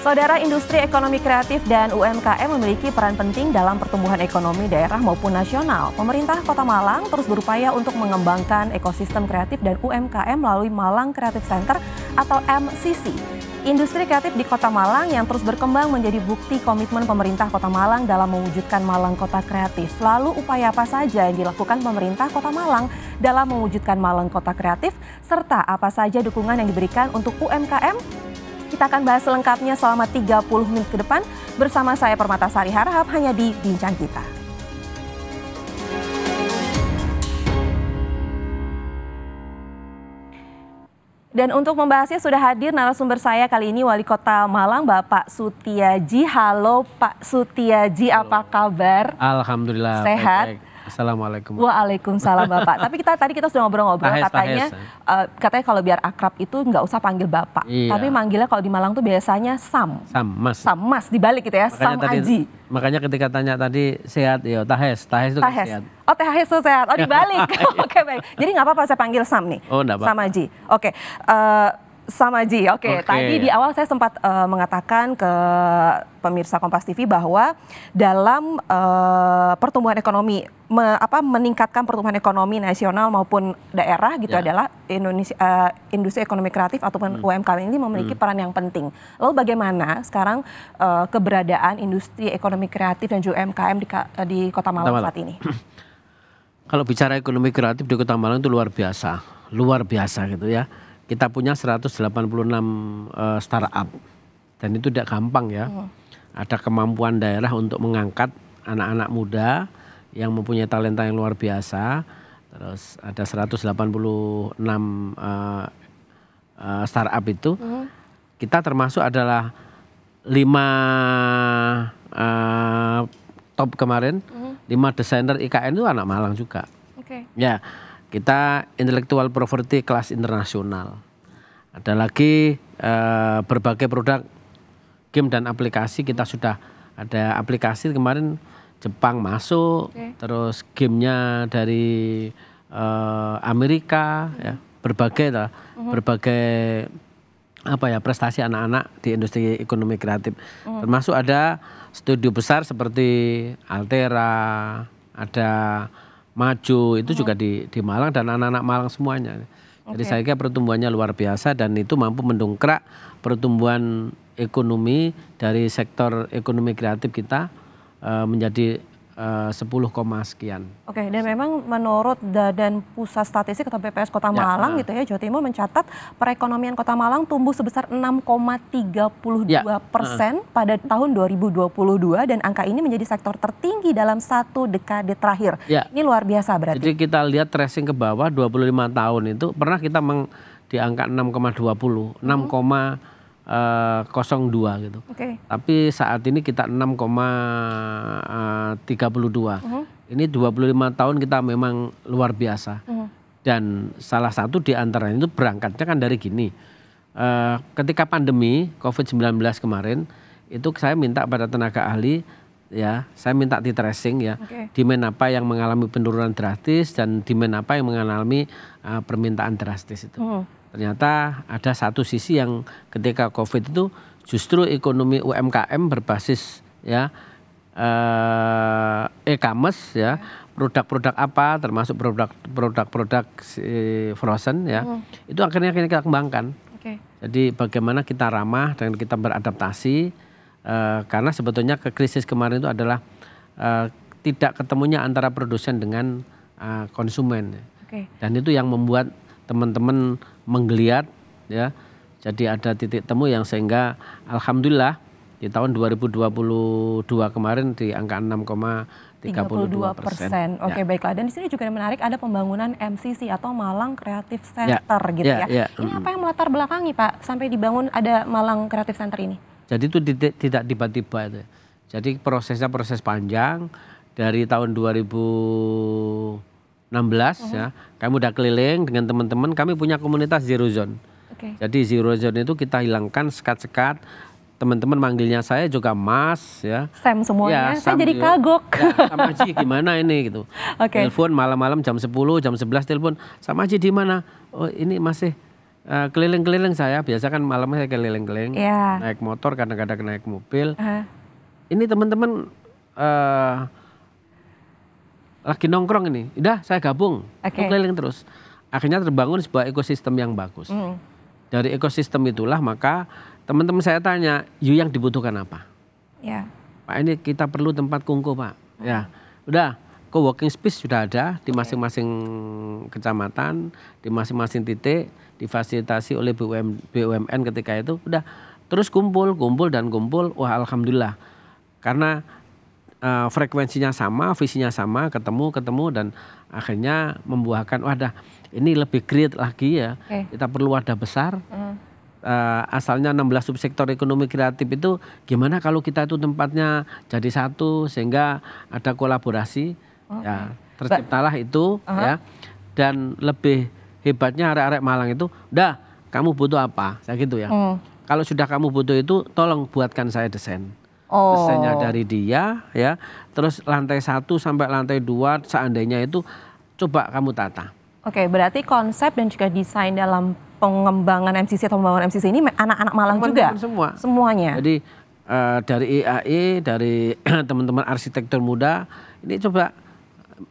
Saudara industri ekonomi kreatif dan UMKM memiliki peran penting dalam pertumbuhan ekonomi daerah maupun nasional. Pemerintah Kota Malang terus berupaya untuk mengembangkan ekosistem kreatif dan UMKM melalui Malang Creative Center atau MCC. Industri kreatif di Kota Malang yang terus berkembang menjadi bukti komitmen pemerintah Kota Malang dalam mewujudkan Malang Kota Kreatif. Lalu upaya apa saja yang dilakukan pemerintah Kota Malang dalam mewujudkan Malang Kota Kreatif serta apa saja dukungan yang diberikan untuk UMKM kita akan bahas selengkapnya selama 30 menit ke depan bersama saya Permata Sari Harahap hanya di Bincang Kita. Dan untuk membahasnya sudah hadir narasumber saya kali ini Wali Kota Malang Bapak Sutiaji. Halo Pak Sutiaji, apa kabar? Alhamdulillah. Sehat. Baik, baik. Assalamualaikum. Waalaikumsalam Bapak. Tapi kita tadi kita sudah ngobrol-ngobrol katanya tahes. Uh, katanya kalau biar akrab itu nggak usah panggil Bapak. Iya. Tapi manggilnya kalau di Malang tuh biasanya Sam. Sam Mas. Sam Mas dibalik gitu ya. Makanya Sam tadi, Aji. Makanya ketika tanya tadi sehat ya tahes, tahes itu kan tahes. sehat. Oh tahes tuh sehat. Oh dibalik. Oke okay, baik. Jadi nggak apa-apa saya panggil Sam nih. Oh enggak apa-apa. Sam Aji. Oke. Okay. Uh, eh, Samaji. Oke, okay. okay. tadi di awal saya sempat uh, mengatakan ke pemirsa Kompas TV bahwa dalam uh, pertumbuhan ekonomi me, apa meningkatkan pertumbuhan ekonomi nasional maupun daerah gitu yeah. adalah Indonesia uh, industri ekonomi kreatif ataupun hmm. UMKM ini memiliki hmm. peran yang penting. Lalu bagaimana sekarang uh, keberadaan industri ekonomi kreatif dan juga UMKM di, uh, di Kota Malang, Kota Malang. saat ini? Kalau bicara ekonomi kreatif di Kota Malang itu luar biasa, luar biasa gitu ya kita punya 186 uh, e, startup dan itu tidak gampang ya. Oh. Ada kemampuan daerah untuk mengangkat anak-anak muda yang mempunyai talenta yang luar biasa. Terus ada 186 uh, uh, startup itu. -huh. Hmm. Kita termasuk adalah lima uh, top kemarin, -huh. Hmm. lima desainer IKN itu anak Malang juga. Okay. Ya kita intelektual property kelas internasional. Ada lagi eh, berbagai produk game dan aplikasi kita sudah ada aplikasi kemarin Jepang masuk, okay. terus gamenya dari eh, Amerika, ya, hmm. ya, berbagai lah, uh-huh. berbagai apa ya prestasi anak-anak di industri ekonomi kreatif. Uh-huh. Termasuk ada studio besar seperti Altera, ada maju itu juga hmm. di di Malang dan anak-anak Malang semuanya. Jadi saya kira pertumbuhannya luar biasa dan itu mampu mendongkrak pertumbuhan ekonomi dari sektor ekonomi kreatif kita eh, menjadi Eh, sepuluh 10, sekian. Oke, dan memang menurut dan Pusat Statistik atau BPS Kota ya, Malang ya, gitu ya, Jawa Timur mencatat perekonomian Kota Malang tumbuh sebesar 6,32 ya, persen uh. pada tahun 2022 dan angka ini menjadi sektor tertinggi dalam satu dekade terakhir. Ya. Ini luar biasa berarti. Jadi kita lihat tracing ke bawah 25 tahun itu pernah kita meng, di angka 6,20, 6, hmm uh, eh, 02 gitu. Okay. Tapi saat ini kita 6,32. Uh -huh. Ini 25 tahun kita memang luar biasa. Uh -huh. Dan salah satu di antaranya itu berangkatnya kan dari gini. Uh, ketika pandemi COVID-19 kemarin itu saya minta pada tenaga ahli ya, saya minta di tracing ya, okay. demand apa yang mengalami penurunan drastis dan demand apa yang mengalami uh, permintaan drastis itu. Uh -huh ternyata ada satu sisi yang ketika covid itu justru ekonomi UMKM berbasis ya eh, e-commerce ya produk-produk apa termasuk produk produk-produk si frozen ya hmm. itu akhirnya kita kembangkan okay. jadi bagaimana kita ramah dan kita beradaptasi uh, karena sebetulnya ke krisis kemarin itu adalah uh, tidak ketemunya antara produsen dengan uh, konsumen okay. dan itu yang membuat teman-teman menggeliat ya. Jadi ada titik temu yang sehingga alhamdulillah di tahun 2022 kemarin di angka 6,32 persen. Oke ya. baiklah dan di sini juga yang menarik ada pembangunan MCC atau Malang Creative ya, Center gitu ya. gitu ya. ya. Ini apa yang melatar belakangi Pak sampai dibangun ada Malang Creative Center ini? Jadi itu tidak tiba-tiba itu. Jadi prosesnya proses panjang dari tahun 2000 16 uh -huh. ya. Kami udah keliling dengan teman-teman. Kami punya komunitas zero zone. Okay. Jadi zero zone itu kita hilangkan sekat-sekat. Teman-teman manggilnya saya juga Mas ya. Sam semuanya. Ya, Sam, saya jadi kagok. Ya, sama Haji gimana ini gitu. Okay. Telepon malam-malam jam 10, jam 11 telepon. Sama Haji di mana? Oh, ini masih eh, keliling-keliling uh, saya. Biasa kan malam saya keliling-keliling. Yeah. Naik motor, kadang-kadang naik mobil. Uh -huh. Ini teman-teman uh, lagi nongkrong ini, udah saya gabung, okay. keliling terus. Akhirnya terbangun sebuah ekosistem yang bagus. Mm. Dari ekosistem itulah maka teman-teman saya tanya, you yang dibutuhkan apa? Yeah. Pak ini kita perlu tempat kungku pak. Mm. Ya, udah co-working space sudah ada di masing-masing kecamatan, di masing-masing titik, difasilitasi oleh BUM, BUMN ketika itu udah terus kumpul, kumpul dan kumpul. Wah, alhamdulillah. Karena uh, frekuensinya sama, visinya sama, ketemu, ketemu dan akhirnya membuahkan wadah. ini lebih great lagi ya. Okay. Kita perlu wadah besar. Mm. Uh, asalnya 16 subsektor ekonomi kreatif itu gimana kalau kita itu tempatnya jadi satu sehingga ada kolaborasi okay. ya terciptalah But, itu uh -huh. ya dan lebih hebatnya arek-arek Malang itu dah kamu butuh apa saya gitu ya mm. kalau sudah kamu butuh itu tolong buatkan saya desain Oh. Terus saya oh. dia ya. Terus lantai satu sampai lantai dua seandainya itu coba kamu tata. Oke, berarti konsep dan juga desain dalam pengembangan MCC atau pembangunan MCC ini anak-anak Malang teman juga. Semua. Semuanya. Jadi uh, dari IAI, dari teman-teman arsitektur muda, ini coba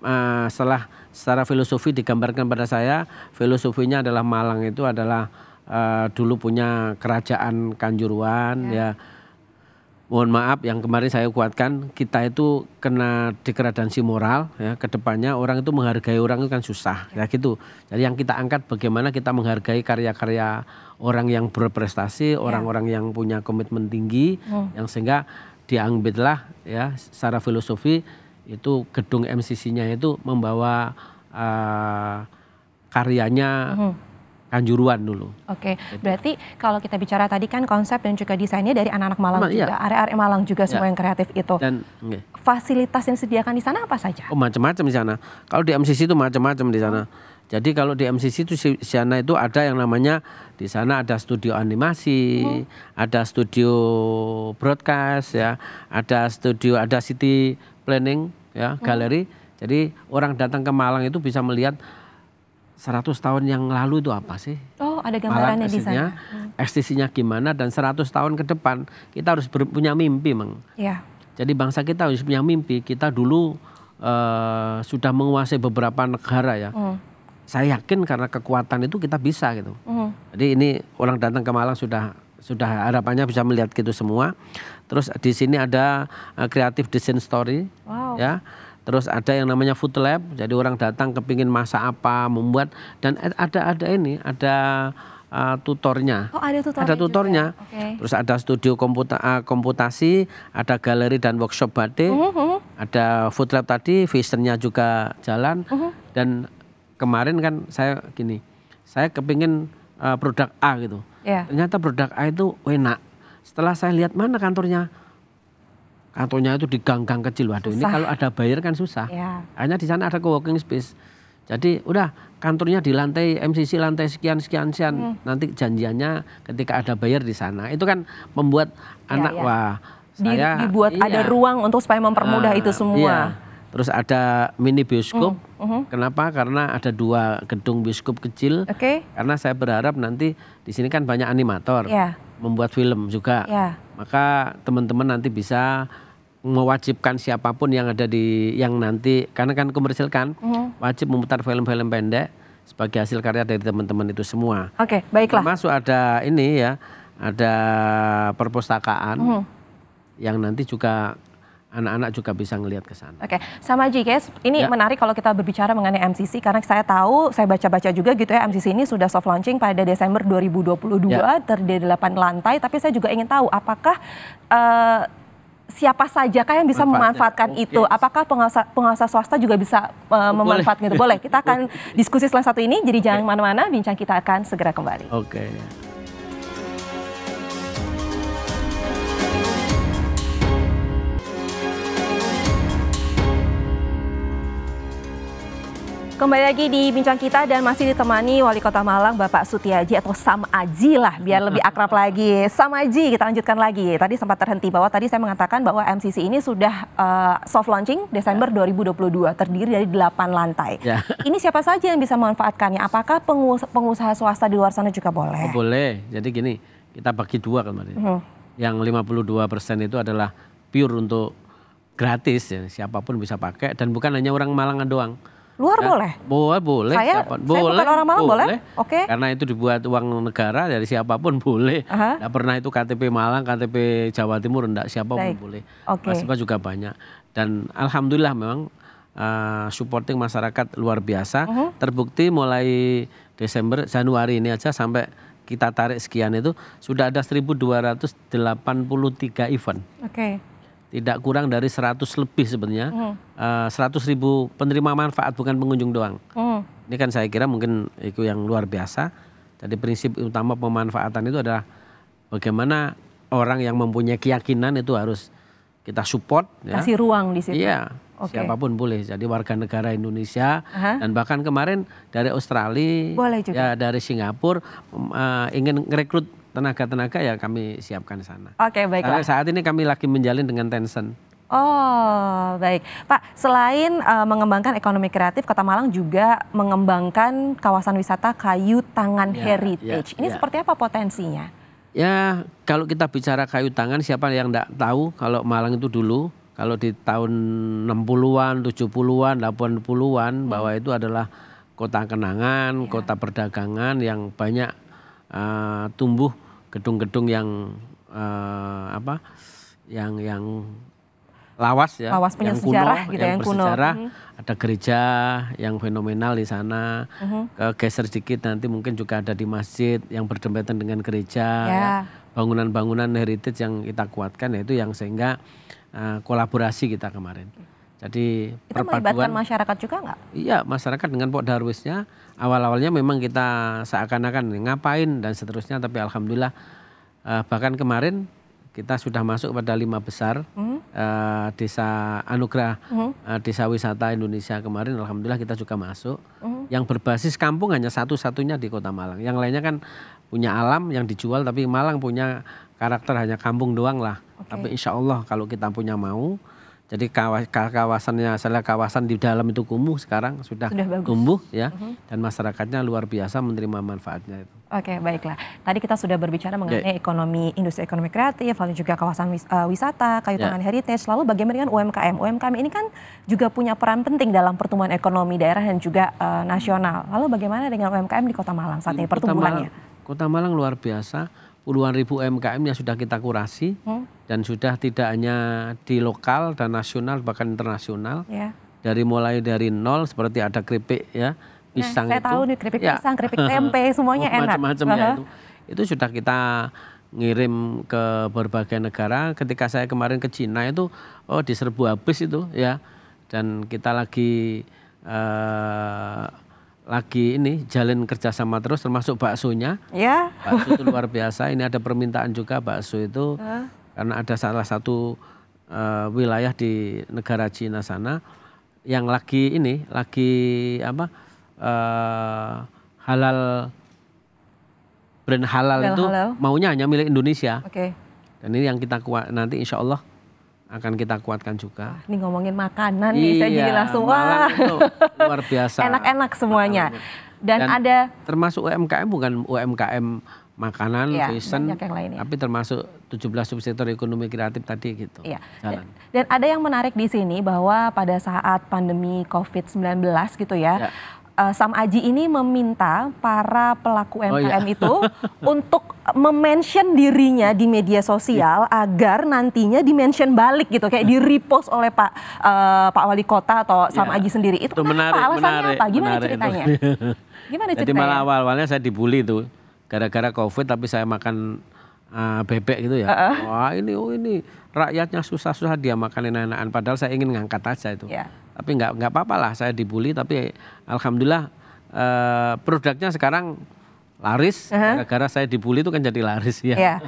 uh, setelah secara filosofi digambarkan pada saya, filosofinya adalah Malang itu adalah uh, dulu punya kerajaan Kanjuruan yeah. ya, ya mohon maaf yang kemarin saya kuatkan kita itu kena degradasi moral ya kedepannya orang itu menghargai orang itu kan susah ya gitu jadi yang kita angkat bagaimana kita menghargai karya-karya orang yang berprestasi ya. orang-orang yang punya komitmen tinggi hmm. yang sehingga diambillah ya secara filosofi itu gedung MCC-nya itu membawa uh, karyanya hmm. Kanjuruan dulu. Oke, okay. Gitu. berarti kalau kita bicara tadi kan konsep dan juga desainnya dari anak-anak Malang Ma, iya. juga, area-area Malang juga iya. semua yang kreatif itu. Dan okay. fasilitas yang disediakan di sana apa saja? Oh macam-macam di sana. Kalau di MCC itu macam-macam di sana. Oh. Jadi kalau di MCC itu di sana itu ada yang namanya di sana ada studio animasi, hmm. ada studio broadcast ya, ada studio ada city planning ya, hmm. galeri. Jadi orang datang ke Malang itu bisa melihat 100 tahun yang lalu itu apa sih? Oh, ada gambarannya di sana. Hmm. Eksistensinya gimana dan 100 tahun ke depan kita harus punya mimpi, Mang. Iya. Jadi bangsa kita harus punya mimpi. Kita dulu uh, sudah menguasai beberapa negara ya. Mm. Saya yakin karena kekuatan itu kita bisa gitu. Mm. Jadi ini orang datang ke Malang sudah sudah harapannya bisa melihat gitu semua. Terus di sini ada uh, creative design story wow. ya Terus ada yang namanya food lab, jadi orang datang kepingin masak apa, membuat dan ada ada ini, ada uh, tutornya. Oh, ada tutornya. Ada ya? tutornya. Juga. Okay. Terus ada studio komputa komputasi, ada galeri dan workshop batik, uh -huh. Uh-huh. ada food lab tadi, visionnya juga jalan. Uh -huh. Dan kemarin kan saya gini, saya kepingin uh, produk A gitu. Yeah. Ternyata produk A itu enak. Setelah saya lihat mana kantornya, kantornya itu di gang-gang kecil. Waduh, susah. ini kalau ada bayar kan susah. Ya. Hanya di sana ada co-working space. Jadi udah kantornya di lantai MCC lantai sekian sekian sekian. Hmm. Nanti janjiannya ketika ada bayar di sana. Itu kan membuat ya, anak ya. wah di, saya dibuat iya. ada ruang untuk supaya mempermudah uh, itu semua. Iya. Terus ada mini bioskop. Hmm. Uh-huh. Kenapa? Karena ada dua gedung bioskop kecil. Okay. Karena saya berharap nanti di sini kan banyak animator yeah. membuat film juga. Yeah maka teman-teman nanti bisa mewajibkan siapapun yang ada di yang nanti karena kan komersil kan mm-hmm. wajib memutar film-film pendek sebagai hasil karya dari teman-teman itu semua. Oke, okay, baiklah. Masuk ada ini ya, ada perpustakaan mm-hmm. yang nanti juga anak-anak juga bisa ngelihat ke sana. Oke, okay. sama aja, guys, ini ya. menarik kalau kita berbicara mengenai MCC karena saya tahu, saya baca-baca juga gitu ya, MCC ini sudah soft launching pada Desember 2022 ya. terdiri delapan lantai, tapi saya juga ingin tahu apakah uh, siapa sajakah yang bisa memanfaatkan okay. itu? Apakah pengusaha swasta juga bisa uh, memanfaatkan itu? Boleh, kita akan diskusi setelah satu ini, jadi jangan ya. kemana-mana, bincang kita akan segera kembali. Oke. Okay. Kembali lagi di Bincang Kita dan masih ditemani Wali Kota Malang Bapak Sutiaji atau Sam Aji lah biar lebih akrab lagi. Sam Aji kita lanjutkan lagi. Tadi sempat terhenti bahwa tadi saya mengatakan bahwa MCC ini sudah uh, soft launching Desember ya. 2022 terdiri dari 8 lantai. Ya. Ini siapa saja yang bisa memanfaatkannya? Apakah pengusaha, pengusaha swasta di luar sana juga boleh? Oh, boleh. Jadi gini, kita bagi dua kemarin. Hmm. Yang 52% itu adalah pure untuk gratis ya. Siapapun bisa pakai dan bukan hanya orang Malang doang Luar ya, boleh? Boleh, boleh. Saya, saya boleh, bukan orang malam boleh? boleh. Oke. Okay. Karena itu dibuat uang negara dari siapapun boleh. Tidak uh -huh. pernah itu KTP Malang, KTP Jawa Timur, enggak siapa pun boleh. Okay. Mahasiswa juga banyak. Dan Alhamdulillah memang uh, supporting masyarakat luar biasa. Uh mhm. -huh. Terbukti mulai Desember, Januari ini aja sampai kita tarik sekian itu sudah ada 1283 event. Oke. Okay tidak kurang dari 100 lebih sebenarnya. Hmm. Eh, seratus Uh, ribu penerima manfaat bukan pengunjung doang. mm. Ini kan saya kira mungkin itu yang luar biasa. Jadi prinsip utama pemanfaatan itu adalah bagaimana orang yang mempunyai keyakinan itu harus kita support. Ya. Kasih ruang di situ. Iya, okay. siapapun boleh. Jadi warga negara Indonesia -huh. dan bahkan kemarin dari Australia, boleh juga. ya dari Singapura uh, ingin merekrut tenaga-tenaga ya kami siapkan sana. Oke, okay, baik. Karena saat ini kami lagi menjalin dengan Tencent. Oh, baik. Pak, selain uh, mengembangkan ekonomi kreatif, Kota Malang juga mengembangkan kawasan wisata kayu tangan ya, heritage. Ya, ini ya. seperti apa potensinya? Ya, kalau kita bicara kayu tangan, siapa yang tidak tahu kalau Malang itu dulu, kalau di tahun 60-an, 70-an, 80-an, hmm. bahwa itu adalah kota kenangan, ya. kota perdagangan yang banyak uh, tumbuh gedung-gedung yang uh, apa yang yang lawas ya lawas punya yang sejarah gitu yang, yang kuno bersejarah, -hmm. ada gereja yang fenomenal di sana -hmm. Ke geser sedikit nanti mungkin juga ada di masjid yang berdempetan dengan gereja bangunan ya. Ya. bangunan-bangunan heritage yang kita kuatkan yaitu yang sehingga uh, kolaborasi kita kemarin jadi itu perpaduan, masyarakat juga nggak? Iya masyarakat dengan Pok Darwisnya awal-awalnya memang kita seakan-akan ngapain dan seterusnya tapi alhamdulillah uh, bahkan kemarin kita sudah masuk pada lima besar hmm. uh, desa anugerah hmm. uh, desa wisata Indonesia kemarin alhamdulillah kita juga masuk hmm. yang berbasis kampung hanya satu-satunya di Kota Malang yang lainnya kan punya alam yang dijual tapi Malang punya karakter hanya kampung doang lah okay. tapi insya Allah kalau kita punya mau jadi kawasannya misalnya kawasan di dalam itu kumuh sekarang sudah, sudah tumbuh ya uh-huh. dan masyarakatnya luar biasa menerima manfaatnya itu. Oke, okay, baiklah. Tadi kita sudah berbicara mengenai yeah. ekonomi industri ekonomi kreatif lalu juga kawasan wis, uh, wisata, kayu yeah. tangan ya. heritage. Lalu bagaimana dengan UMKM? UMKM ini kan juga punya peran penting dalam pertumbuhan ekonomi daerah dan juga uh, nasional. Lalu bagaimana dengan UMKM di Kota Malang saat ini pertumbuhannya? Kota Malang luar biasa puluhan ribu UMKM yang sudah kita kurasi hmm. dan sudah tidak hanya di lokal dan nasional bahkan internasional. Yeah. Dari mulai dari nol seperti ada keripik ya, nah, pisang nah, saya itu. tahu nih keripik ya. pisang, keripik tempe semuanya enak. Macam-macam ya itu. Itu sudah kita ngirim ke berbagai negara. Ketika saya kemarin ke Cina itu oh diserbu habis itu ya. Dan kita lagi uh, lagi ini jalin kerjasama terus termasuk baksonya. Ya. Bakso itu luar biasa. Ini ada permintaan juga bakso itu uh. karena ada salah satu uh, wilayah di negara Cina sana yang lagi ini lagi apa uh, halal brand halal, halal itu halal. maunya hanya milik Indonesia. Oke. Okay. Dan ini yang kita kuat nanti insya Allah akan kita kuatkan juga. Nih ah, ini ngomongin makanan iya, nih, saya jadi iya, langsung wah. luar biasa. Enak-enak semuanya. Dan, Dan ada termasuk UMKM bukan UMKM makanan, iya, fashion, yang tapi termasuk 17 subsektor ekonomi kreatif tadi gitu. Iya. Dan, dan ada yang menarik di sini bahwa pada saat pandemi COVID-19 gitu ya, ya uh, Sam Aji ini meminta para pelaku MKM oh, iya. itu untuk memention dirinya di media sosial iya. agar nantinya dimention balik gitu kayak di repost oleh Pak uh, Pak Wali Kota atau Sam yeah. Aji sendiri itu, itu menarik, apa alasannya menarik, apa gimana menarik ceritanya gimana ceritanya jadi malah awal-awalnya saya dibully tuh gara-gara covid tapi saya makan uh, bebek gitu ya uh -uh. wah ini oh ini rakyatnya susah-susah dia makan enak-enakan padahal saya ingin ngangkat aja itu yeah tapi nggak nggak apa-apa lah saya dibully tapi alhamdulillah e, produknya sekarang laris gara-gara uh -huh. saya dibully itu kan jadi laris ya. Yeah.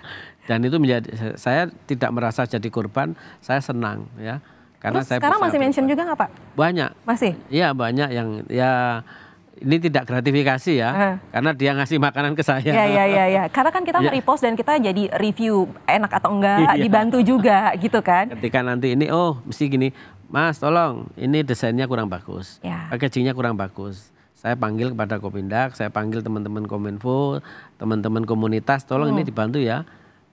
Dan itu menjadi saya tidak merasa jadi korban, saya senang ya. Karena Terus saya sekarang masih mention juga nggak Pak? Banyak. Masih? Iya banyak yang ya ini tidak gratifikasi ya, uh -huh. karena dia ngasih makanan ke saya. Iya, iya, iya. Ya. Karena kan kita ya. repost dan kita jadi review enak atau enggak, ya. dibantu juga gitu kan. Ketika nanti ini, oh mesti gini, Mas tolong ini desainnya kurang bagus, ya. packagingnya kurang bagus. Saya panggil kepada Kopindak, saya panggil teman-teman Kominfo, teman-teman komunitas, tolong hmm. ini oh. dibantu ya.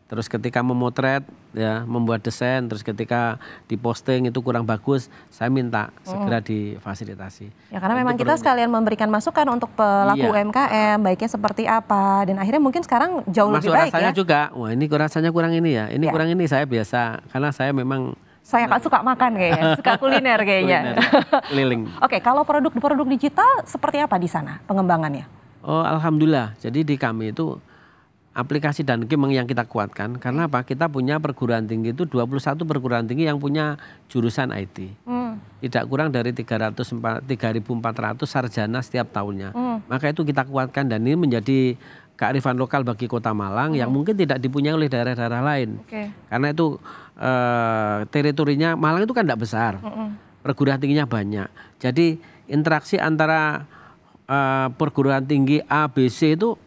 Terus ketika memotret, ya membuat desain, terus ketika diposting itu kurang bagus, saya minta segera oh. difasilitasi. Ya karena memang kita sekalian memberikan masukan untuk pelaku iya. UMKM, baiknya seperti apa, dan akhirnya mungkin sekarang jauh Masuk lebih baik rasanya ya. juga, wah ini rasanya kurang ini ya, ini ya. kurang ini saya biasa, karena saya memang saya kan suka makan kayaknya, suka kuliner kayaknya. kuliner. Liling. Oke, okay, kalau produk-produk digital seperti apa di sana pengembangannya? Oh, alhamdulillah. Jadi di kami itu aplikasi dan game yang kita kuatkan. Karena hmm. apa? Kita punya perguruan tinggi itu 21 perguruan tinggi yang punya jurusan IT. Hmm. Tidak kurang dari 300 3400 sarjana setiap tahunnya. Hmm. Maka itu kita kuatkan dan ini menjadi kearifan lokal bagi Kota Malang hmm. yang mungkin tidak dipunyai oleh daerah-daerah lain. Okay. Karena itu eh, teritorinya Malang itu kan tidak besar, hmm. perguruan tingginya banyak. Jadi interaksi antara eh, perguruan tinggi A, B, C itu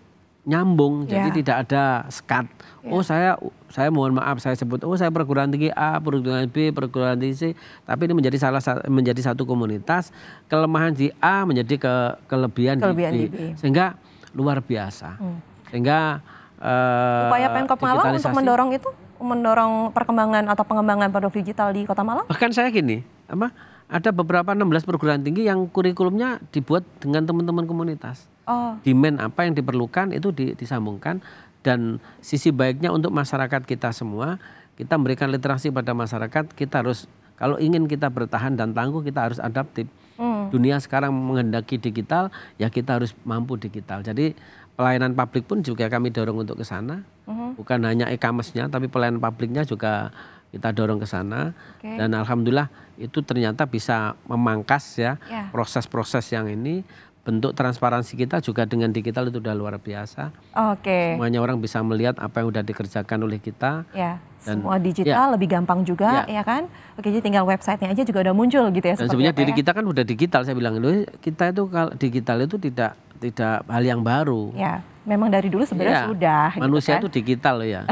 nyambung, yeah. jadi ya. tidak ada sekat. Yeah. Oh saya saya mohon maaf saya sebut oh saya perguruan tinggi A, perguruan tinggi B, perguruan tinggi C, tapi ini menjadi salah menjadi satu komunitas kelemahan di A menjadi ke, kelebihan, kelebihan di, B. di B, sehingga luar biasa. Hmm. Sehingga uh, upaya Pemkot Malang untuk mendorong itu mendorong perkembangan atau pengembangan produk digital di Kota Malang? Bahkan saya gini, apa ada beberapa 16 perguruan tinggi yang kurikulumnya dibuat dengan teman-teman komunitas. Oh. Demand apa yang diperlukan itu disambungkan dan sisi baiknya untuk masyarakat kita semua, kita memberikan literasi pada masyarakat, kita harus kalau ingin kita bertahan dan tangguh kita harus adaptif. Hmm. Dunia sekarang menghendaki digital, ya kita harus mampu digital. Jadi pelayanan publik pun juga kami dorong untuk ke sana. Hmm. Bukan hanya e-commerce-nya, tapi pelayanan publiknya juga kita dorong ke sana okay. dan alhamdulillah itu ternyata bisa memangkas ya, ya. proses-proses yeah. yang ini bentuk transparansi kita juga dengan digital itu sudah luar biasa. Oke. Okay. Semuanya orang bisa melihat apa yang sudah dikerjakan oleh kita. Ya. Dan, semua ya. digital ya. lebih gampang juga, ya. ya kan? Oke, jadi tinggal websitenya aja juga udah muncul gitu ya. Dan sebenarnya diri ya. kita kan udah digital, saya bilang dulu kita itu kalau digital itu tidak tidak hal yang baru. Ya Memang dari dulu sebenarnya iya. gitu kan. ya, sudah. Manusia gitu kan? itu digital loh ya.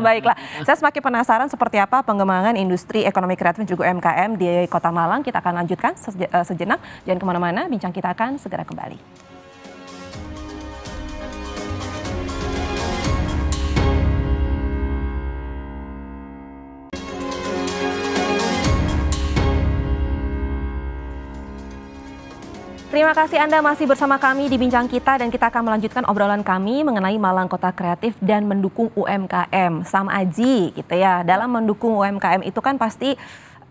Baiklah, saya semakin penasaran seperti apa pengembangan industri ekonomi kreatif juga UMKM di Kota Malang. Kita akan lanjutkan eh, sejenak, jangan kemana-mana. Bincang kita akan segera kembali. Terima kasih Anda masih bersama kami di Bincang Kita dan kita akan melanjutkan obrolan kami mengenai Malang Kota Kreatif dan mendukung UMKM. Sam Aji gitu ya, dalam mendukung UMKM itu kan pasti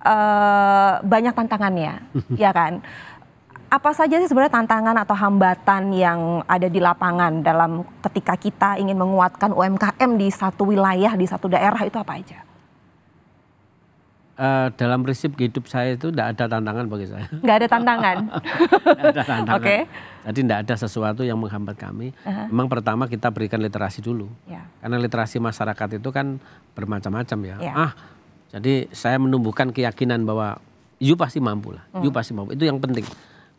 uh, banyak tantangannya, ya kan? Apa saja sih sebenarnya tantangan atau hambatan yang ada di lapangan dalam ketika kita ingin menguatkan UMKM di satu wilayah, di satu daerah itu apa aja? Eh, dalam prinsip hidup saya itu tidak ada tantangan bagi saya. Tidak ada tantangan. Tidak ada tantangan. Oke. Okay. Jadi tidak ada sesuatu yang menghambat kami. Uh -huh. Memang pertama kita berikan literasi dulu. Yeah. Karena literasi masyarakat itu kan bermacam-macam ya. Yeah. Ah, jadi saya menumbuhkan keyakinan bahwa you pasti mampu lah. Mm. You pasti mampu. Itu yang penting.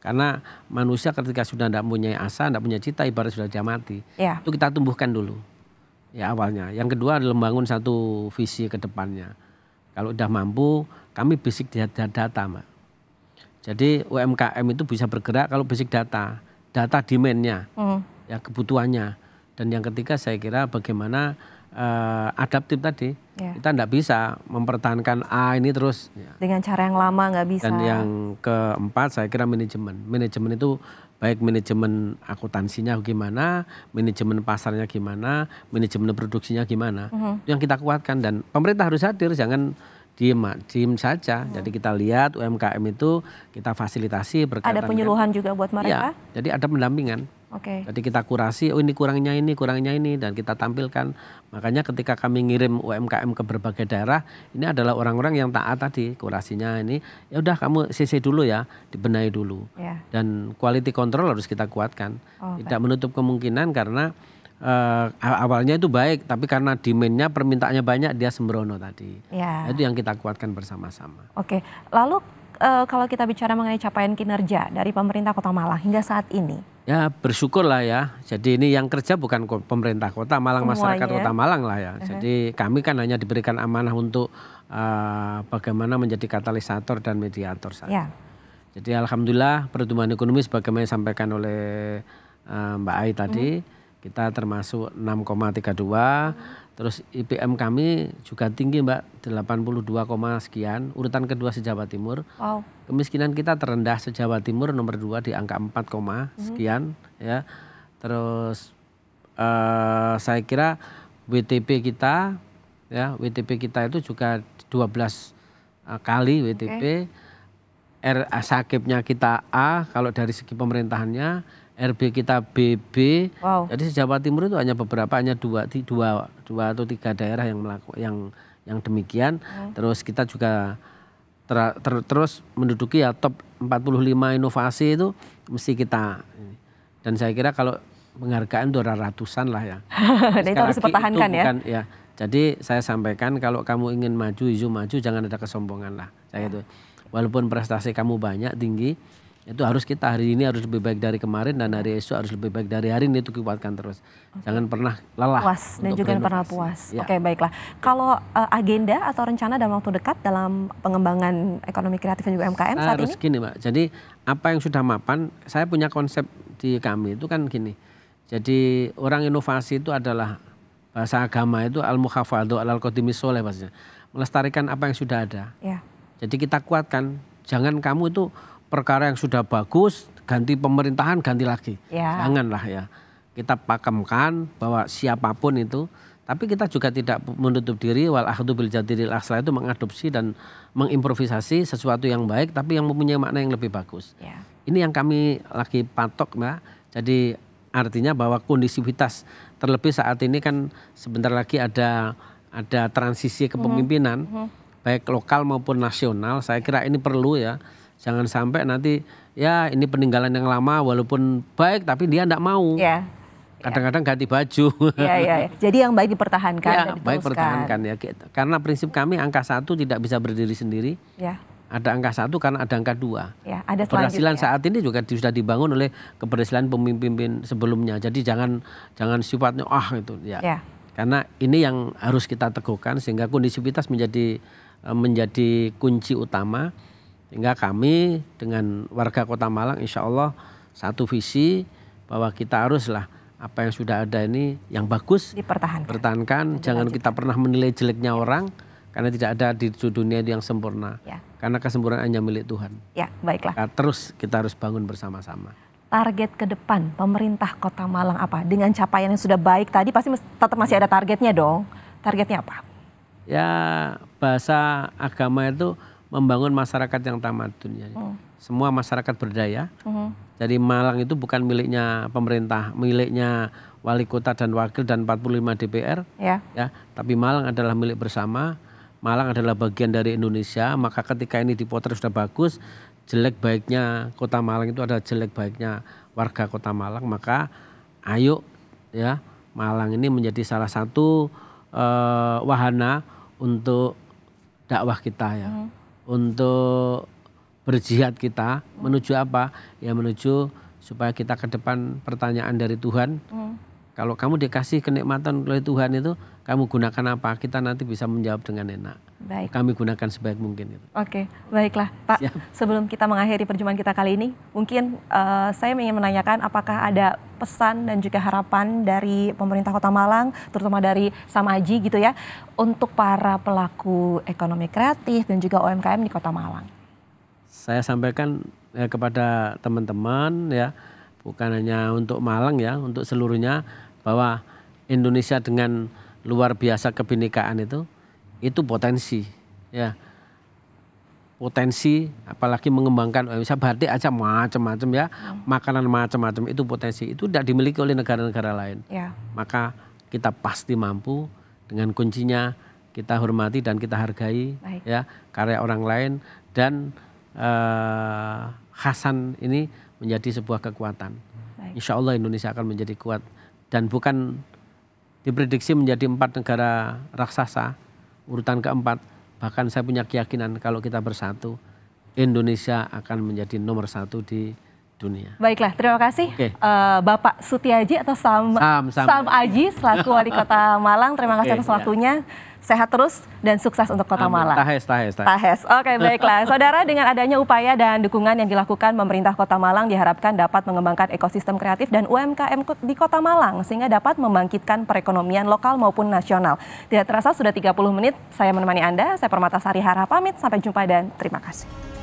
Karena manusia ketika sudah tidak punya asa, tidak punya cita, ibarat sudah dia mati. Yeah. Itu kita tumbuhkan dulu. Ya awalnya. Yang kedua adalah membangun satu visi ke depannya kalau udah mampu, kami basic data, data Mak. Jadi UMKM itu bisa bergerak kalau bisik data, data demandnya, -huh. Hmm. ya kebutuhannya. Dan yang ketiga saya kira bagaimana uh, adaptif tadi. Yeah. Kita tidak bisa mempertahankan A ini terus. Ya. Dengan cara yang lama nggak bisa. Dan yang keempat saya kira manajemen. Manajemen itu baik manajemen akuntansinya gimana, manajemen pasarnya gimana, manajemen produksinya gimana. Mm -hmm. yang kita kuatkan dan pemerintah harus hadir, jangan diem, diem saja. Mm -hmm. Jadi kita lihat UMKM itu kita fasilitasi berkaitan. Ada penyuluhan dengan, juga buat iya, mereka? Ya, jadi ada pendampingan. Okay. Jadi kita kurasi, oh ini kurangnya ini, kurangnya ini, dan kita tampilkan. Makanya ketika kami ngirim UMKM ke berbagai daerah, ini adalah orang-orang yang taat tadi kurasinya ini. Ya udah kamu CC dulu ya, dibenahi dulu. Yeah. Dan quality control harus kita kuatkan. Oh, Tidak menutup kemungkinan karena uh, awalnya itu baik, tapi karena demandnya permintaannya banyak, dia sembrono tadi. Yeah. Itu yang kita kuatkan bersama-sama. Oke, okay. lalu uh, kalau kita bicara mengenai capaian kinerja dari pemerintah Kota Malang hingga saat ini? Ya bersyukurlah ya. Jadi ini yang kerja bukan pemerintah kota Malang, Semuanya. masyarakat Kota Malang lah ya. Uh -huh. Jadi kami kan hanya diberikan amanah untuk uh, bagaimana menjadi katalisator dan mediator saja. Ya. Jadi alhamdulillah pertumbuhan ekonomi sebagaimana disampaikan oleh uh, Mbak Ai tadi. Hmm kita termasuk 6,32 Terus IPM kami juga tinggi Mbak, 82, sekian, urutan kedua se-Jawa Timur. Wow. Kemiskinan kita terendah se-Jawa Timur nomor dua di angka 4, mhm. sekian mm ya. Terus uh, saya kira WTP kita ya, WTP kita itu juga 12 uh, eh, kali WTP. Okay. R eh, sakitnya kita A kalau dari segi pemerintahannya RB kita BB. Wow. Jadi Jawa Timur itu hanya beberapa hanya dua, dua, dua atau tiga daerah yang melakukan yang yang demikian. Hmm. Terus kita juga ter, ter, terus menduduki ya top 45 inovasi itu mesti kita. Dan saya kira kalau penghargaan itu ratusan lah ya. Dan nah, itu harus dipertahankan itu ya. bukan, ya. Jadi saya sampaikan kalau kamu ingin maju, izu maju, jangan ada kesombongan lah. Saya ya. itu. Walaupun prestasi kamu banyak tinggi, itu harus kita hari ini harus lebih baik dari kemarin dan hari esok harus lebih baik dari hari ini itu kuatkan terus. Okay. Jangan pernah lelah. Puas dan juga pernah puas. Ya. Oke okay, baiklah. Kalau uh, agenda atau rencana dalam waktu dekat dalam pengembangan ekonomi kreatif dan juga MKM nah, saat harus ini? gini mbak. Jadi apa yang sudah mapan, saya punya konsep di kami itu kan gini. Jadi orang inovasi itu adalah bahasa agama itu al muhafadu al qadimi soleh maksudnya. Melestarikan apa yang sudah ada. Ya. Jadi kita kuatkan. Jangan kamu itu perkara yang sudah bagus ganti pemerintahan ganti lagi. Ya. Janganlah ya. Kita pakemkan bahwa siapapun itu tapi kita juga tidak menutup diri wal ahdu bil jadidil asla itu mengadopsi dan mengimprovisasi sesuatu yang baik tapi yang mempunyai makna yang lebih bagus. Ya. Ini yang kami lagi patok Mbak. Jadi artinya bahwa kondisivitas terlebih saat ini kan sebentar lagi ada ada transisi kepemimpinan mhm. mm -hmm. baik lokal maupun nasional. Saya kira ini perlu ya Jangan sampai nanti ya ini peninggalan yang lama walaupun baik tapi dia tidak mau. Ya. Kadang-kadang ganti baju. Ya, ya, ya. Jadi yang baik dipertahankan. Ya, dan baik pertahankan ya. Karena prinsip kami angka satu tidak bisa berdiri sendiri. Ya. Ada angka satu karena ada angka dua. Ya, ada keberhasilan saat ini juga sudah dibangun oleh keberhasilan pemimpin sebelumnya. Jadi jangan jangan sifatnya ah oh, itu ya. ya. Karena ini yang harus kita teguhkan sehingga kondisivitas menjadi eh, menjadi kunci utama sehingga kami dengan warga Kota Malang insya Allah satu visi bahwa kita haruslah apa yang sudah ada ini yang bagus dipertahankan. Pertahankan, jangan kita pernah menilai jeleknya ya. orang karena tidak ada di dunia yang sempurna. Ya. Karena kesempurnaan hanya milik Tuhan. Ya, baiklah. Nah, terus kita harus bangun bersama-sama. Target ke depan pemerintah Kota Malang apa? Dengan capaian yang sudah baik tadi pasti tetap masih ada targetnya dong. Targetnya apa? Ya, bahasa agama itu membangun masyarakat yang tamadun. ya. oh. Semua masyarakat berdaya. Uh Jadi Malang itu bukan miliknya pemerintah, miliknya wali kota dan wakil dan 45 DPR. Yeah. Ya, tapi Malang adalah milik bersama. Malang adalah bagian dari Indonesia, maka ketika ini dipotret sudah bagus, jelek baiknya kota Malang itu ada jelek baiknya warga kota Malang, maka ayo ya Malang ini menjadi salah satu uh, wahana untuk dakwah kita ya. Hmm untuk berjihad kita menuju apa? Ya menuju supaya kita ke depan pertanyaan dari Tuhan. Hmm kalau kamu dikasih kenikmatan oleh Tuhan itu, kamu gunakan apa? Kita nanti bisa menjawab dengan enak. Baik. Kami gunakan sebaik mungkin. Itu. Oke, baiklah Pak. Siap. Sebelum kita mengakhiri perjumpaan kita kali ini, mungkin uh, saya ingin menanyakan apakah ada pesan dan juga harapan dari pemerintah Kota Malang, terutama dari Samaji gitu ya, untuk para pelaku ekonomi kreatif dan juga UMKM di Kota Malang. Saya sampaikan ya, kepada teman-teman ya, bukan hanya untuk Malang ya, untuk seluruhnya bahwa Indonesia dengan luar biasa kebinekaan itu itu potensi ya potensi apalagi mengembangkan bisa berarti aja macam-macam ya hmm. makanan macam-macam itu potensi itu tidak dimiliki oleh negara-negara lain ya. maka kita pasti mampu dengan kuncinya kita hormati dan kita hargai Baik. ya karya orang lain dan eh, Hasan ini menjadi sebuah kekuatan Baik. Insya Allah Indonesia akan menjadi kuat dan bukan diprediksi menjadi empat negara raksasa urutan keempat bahkan saya punya keyakinan kalau kita bersatu Indonesia akan menjadi nomor satu di dunia. Baiklah, terima kasih okay. uh, eh, Bapak Sutiaji atau Sam, Sam, Sam. Sam Aji selaku Wali Kota Malang. Terima kasih atas ya. waktunya. Ya. Sehat terus dan sukses untuk Kota Amin. Malang. Tahes, tahes, tahes. Tahes. Oke, baiklah. Saudara, dengan adanya upaya dan dukungan yang dilakukan pemerintah Kota Malang diharapkan dapat mengembangkan ekosistem kreatif dan UMKM di Kota Malang sehingga dapat membangkitkan perekonomian lokal maupun nasional. Tidak terasa sudah 30 menit saya menemani Anda. Saya Permata Sari Harap pamit. Sampai jumpa dan terima kasih.